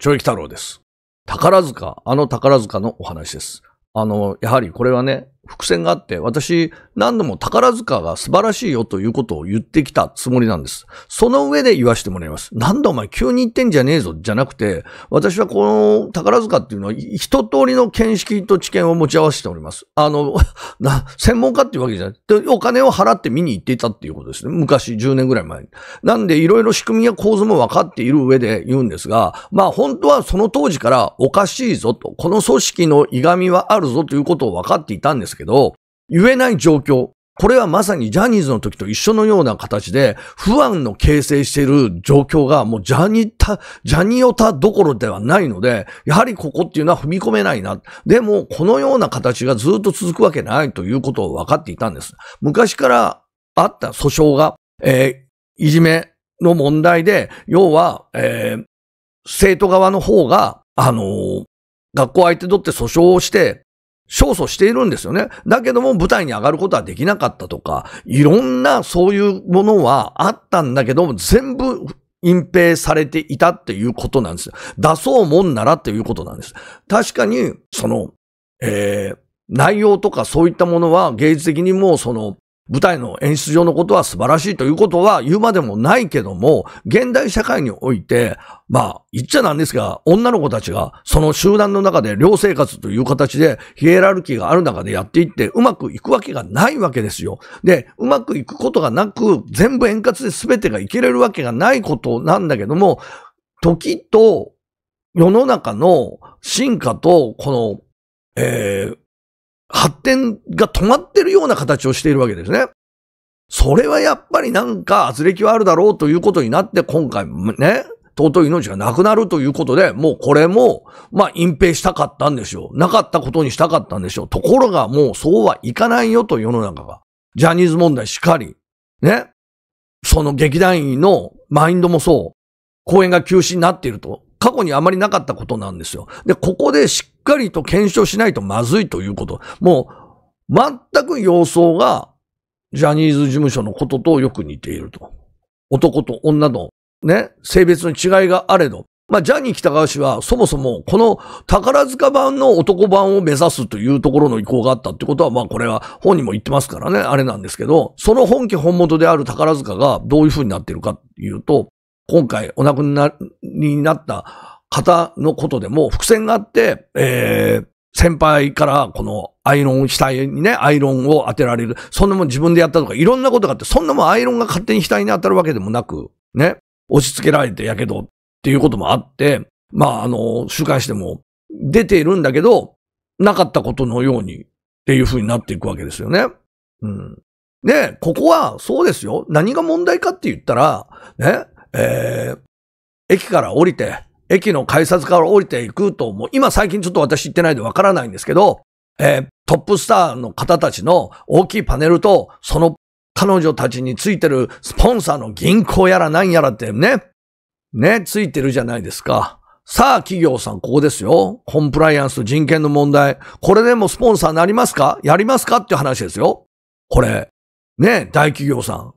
ちょいき太郎です。宝塚、あの宝塚のお話です。あの、やはりこれはね、伏線があって、私、何度も宝塚が素晴らしいよということを言ってきたつもりなんです。その上で言わせてもらいます。何度お前急に言ってんじゃねえぞ、じゃなくて、私はこの宝塚っていうのは一通りの見識と知見を持ち合わせております。あの、な、専門家っていうわけじゃなくて、お金を払って見に行っていたっていうことですね。昔、10年ぐらい前に。なんで、いろいろ仕組みや構図も分かっている上で言うんですが、まあ本当はその当時からおかしいぞと、この組織の歪みはあるぞということを分かっていたんですけど、言えない状況。これはまさにジャニーズの時と一緒のような形で、不安の形成している状況が、もうジャニータ、ジャニオタどころではないので、やはりここっていうのは踏み込めないな。でも、このような形がずっと続くわけないということを分かっていたんです。昔からあった訴訟が、えー、いじめの問題で、要は、えー、生徒側の方が、あのー学校相手取って訴訟をして、勝訴しているんですよね。だけども舞台に上がることはできなかったとか、いろんなそういうものはあったんだけども、全部隠蔽されていたっていうことなんです。出そうもんならっていうことなんです。確かに、その、えー、内容とかそういったものは芸術的にもうその、舞台の演出上のことは素晴らしいということは言うまでもないけども、現代社会において、まあ、言っちゃなんですが、女の子たちがその集団の中で寮生活という形でヒエラルキーがある中でやっていってうまくいくわけがないわけですよ。で、うまくいくことがなく、全部円滑で全てがいけれるわけがないことなんだけども、時と世の中の進化と、この、えー、発展が止まってるような形をしているわけですね。それはやっぱりなんか圧力はあるだろうということになって、今回ね、尊い命がなくなるということで、もうこれも、まあ隠蔽したかったんでしょう。なかったことにしたかったんでしょう。ところがもうそうはいかないよと世の中が。ジャニーズ問題しかり、ね。その劇団員のマインドもそう。公演が休止になっていると。過去にあまりなかったことなんですよ。で、ここでしっかりと検証しないとまずいということ。もう、全く様相が、ジャニーズ事務所のこととよく似ていると。男と女の、ね、性別の違いがあれど。まあ、ジャニー北川氏は、そもそも、この宝塚版の男版を目指すというところの意向があったってことは、まあ、これは本にも言ってますからね、あれなんですけど、その本家本元である宝塚がどういうふうになってるかっていうと、今回お亡くなりになった方のことでも、伏線があって、えー、先輩からこのアイロン、額にね、アイロンを当てられる。そんなもん自分でやったとか、いろんなことがあって、そんなもんアイロンが勝手に額に当たるわけでもなく、ね、押し付けられてやけどっていうこともあって、まあ、あの、週刊誌でも出ているんだけど、なかったことのようにっていう風になっていくわけですよね。うん。で、ここは、そうですよ。何が問題かって言ったら、ね、えー、駅から降りて、駅の改札から降りていくと、もう今最近ちょっと私行ってないでわからないんですけど、えー、トップスターの方たちの大きいパネルと、その彼女たちについてるスポンサーの銀行やら何やらってね、ね、ついてるじゃないですか。さあ、企業さん、ここですよ。コンプライアンスと人権の問題。これでもスポンサーなりますかやりますかっていう話ですよ。これ。ね、大企業さん。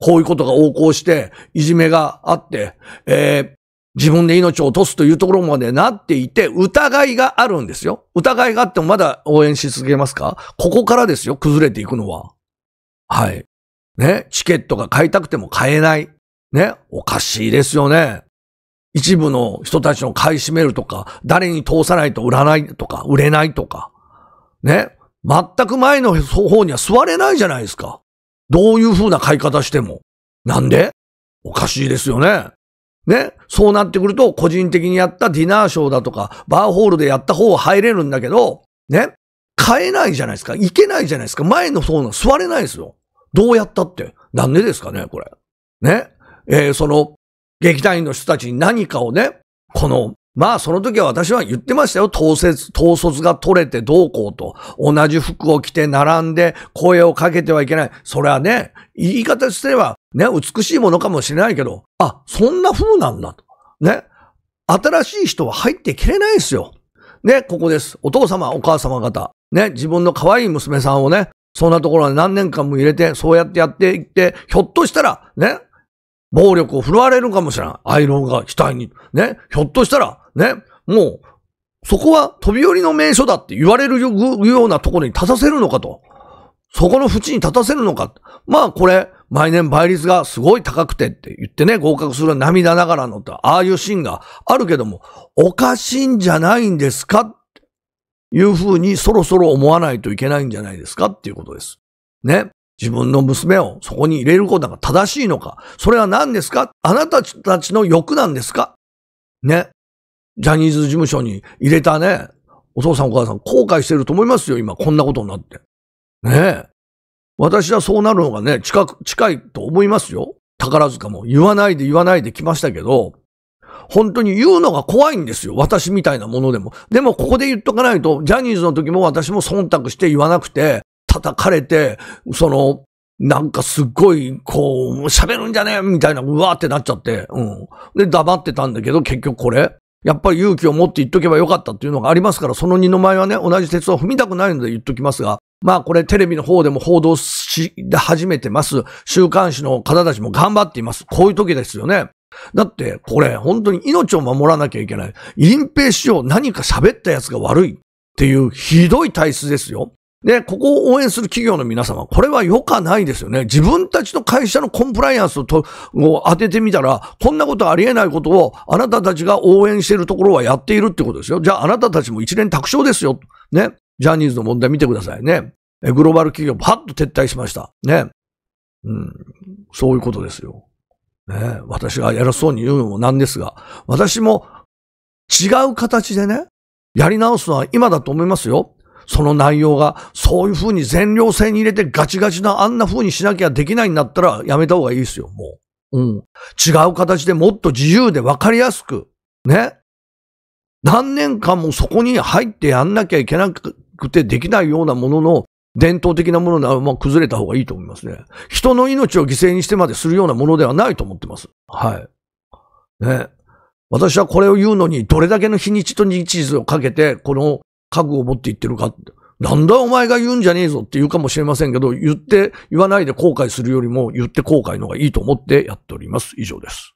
こういうことが横行して、いじめがあって、えー、自分で命を落とすというところまでなっていて、疑いがあるんですよ。疑いがあってもまだ応援し続けますかここからですよ、崩れていくのは。はい。ね、チケットが買いたくても買えない。ね、おかしいですよね。一部の人たちの買い占めるとか、誰に通さないと売らないとか、売れないとか。ね、全く前の方には座れないじゃないですか。どういう風な買い方しても。なんでおかしいですよね。ね。そうなってくると、個人的にやったディナーショーだとか、バーホールでやった方は入れるんだけど、ね。買えないじゃないですか。いけないじゃないですか。前の方の座れないですよ。どうやったって。なんでですかね、これ。ね。えー、その、劇団員の人たちに何かをね、このまあその時は私は言ってましたよ。統率、統率が取れてどうこうと。同じ服を着て並んで声をかけてはいけない。それはね、言い方してはね、美しいものかもしれないけど、あ、そんな風なんだと。ね。新しい人は入ってきれないですよ。ね、ここです。お父様、お母様方。ね、自分の可愛い娘さんをね、そんなところに何年間も入れて、そうやってやっていって、ひょっとしたら、ね、暴力を振るわれるかもしれない。アイロンが額に。ね、ひょっとしたら、ね、もう、そこは飛び降りの名所だって言われるようなところに立たせるのかと。そこの縁に立たせるのか。まあこれ、毎年倍率がすごい高くてって言ってね、合格する涙ながらのって、ああいうシーンがあるけども、おかしいんじゃないんですかっていうふうにそろそろ思わないといけないんじゃないですかっていうことです。ね。自分の娘をそこに入れることが正しいのか。それは何ですかあなたたちの欲なんですかね。ジャニーズ事務所に入れたね、お父さんお母さん後悔してると思いますよ、今。こんなことになって。ねえ。私はそうなるのがね、近く、近いと思いますよ。宝塚も言わないで言わないで来ましたけど、本当に言うのが怖いんですよ。私みたいなものでも。でもここで言っとかないと、ジャニーズの時も私も忖度して言わなくて、叩かれて、その、なんかすっごい、こう、喋るんじゃねえみたいな、うわーってなっちゃって、うん。で、黙ってたんだけど、結局これ。やっぱり勇気を持って言っとけばよかったっていうのがありますから、その二の前はね、同じ鉄を踏みたくないので言っときますが、まあこれテレビの方でも報道し始めてます。週刊誌の方たちも頑張っています。こういう時ですよね。だって、これ、本当に命を守らなきゃいけない。隠蔽しよう。何か喋った奴が悪い。っていうひどい体質ですよ。ね、ここを応援する企業の皆様、これは良かないですよね。自分たちの会社のコンプライアンスをを当ててみたら、こんなことありえないことをあなたたちが応援しているところはやっているってことですよ。じゃああなたたちも一連卓勝ですよ。ね。ジャニーズの問題見てくださいね。グローバル企業、パッと撤退しました。ね。うん。そういうことですよ。ね。私が偉そうに言うのもなんですが、私も違う形でね、やり直すのは今だと思いますよ。その内容が、そういうふうに全量性に入れてガチガチなあんなふうにしなきゃできないんだったらやめた方がいいですよ、もう。うん。違う形でもっと自由でわかりやすく、ね。何年間もそこに入ってやんなきゃいけなくてできないようなものの、伝統的なものなら、まあ、崩れた方がいいと思いますね。人の命を犠牲にしてまでするようなものではないと思ってます。はい。ね。私はこれを言うのに、どれだけの日にちと日時をかけて、この覚悟を持って言ってるかって。なんだお前が言うんじゃねえぞって言うかもしれませんけど、言って、言わないで後悔するよりも、言って後悔の方がいいと思ってやっております。以上です。